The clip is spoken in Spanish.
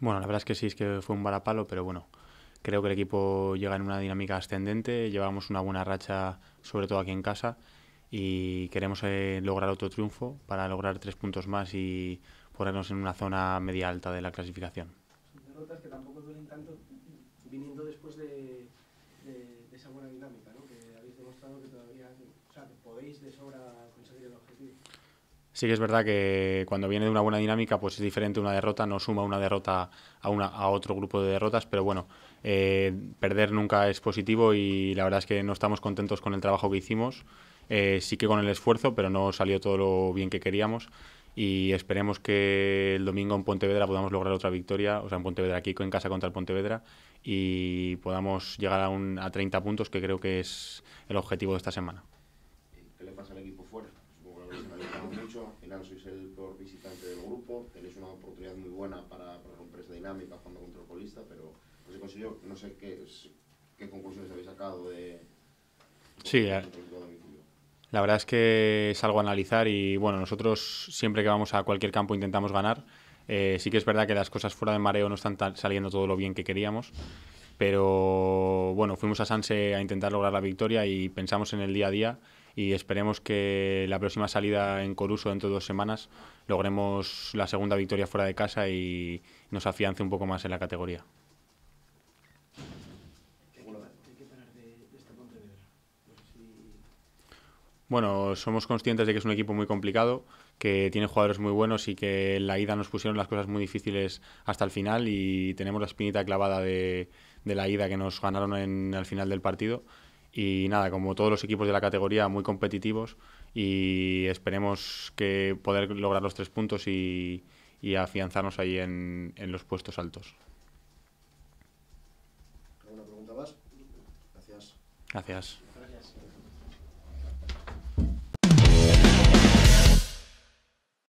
Bueno, la verdad es que sí, es que fue un balapalo, pero bueno, creo que el equipo llega en una dinámica ascendente, llevamos una buena racha, sobre todo aquí en casa, y queremos eh, lograr otro triunfo para lograr tres puntos más y ponernos en una zona media alta de la clasificación. Derrotas que tampoco duelen tanto viniendo después de, esa buena dinámica, ¿no? que habéis demostrado que todavía podéis de sobra conseguir el objetivo sí que es verdad que cuando viene de una buena dinámica, pues es diferente una derrota, no suma una derrota a, una, a otro grupo de derrotas, pero bueno, eh, perder nunca es positivo y la verdad es que no estamos contentos con el trabajo que hicimos, eh, sí que con el esfuerzo, pero no salió todo lo bien que queríamos y esperemos que el domingo en Pontevedra podamos lograr otra victoria, o sea, en Pontevedra aquí en casa contra el Pontevedra y podamos llegar a, a 30 puntos que creo que es el objetivo de esta semana. ¿Qué le pasa al al sois el peor visitante del grupo, tenéis una oportunidad muy buena para, romper esa dinámica jugando contra el colista, pero no no sé qué, qué conclusiones habéis sacado de... Sí, este eh, la verdad es que es algo a analizar y bueno, nosotros siempre que vamos a cualquier campo intentamos ganar. Eh, sí que es verdad que las cosas fuera de mareo no están saliendo todo lo bien que queríamos, pero bueno, fuimos a Sanse a intentar lograr la victoria y pensamos en el día a día y esperemos que la próxima salida en Coruso dentro de dos semanas logremos la segunda victoria fuera de casa y nos afiance un poco más en la categoría. Bueno, somos conscientes de que es un equipo muy complicado, que tiene jugadores muy buenos y que en la ida nos pusieron las cosas muy difíciles hasta el final y tenemos la espinita clavada de, la ida que nos ganaron en, al final del partido y nada, como todos los equipos de la categoría, muy competitivos y esperemos que poder lograr los tres puntos y, afianzarnos ahí en, en los puestos altos. ¿Alguna pregunta más? Gracias. Gracias.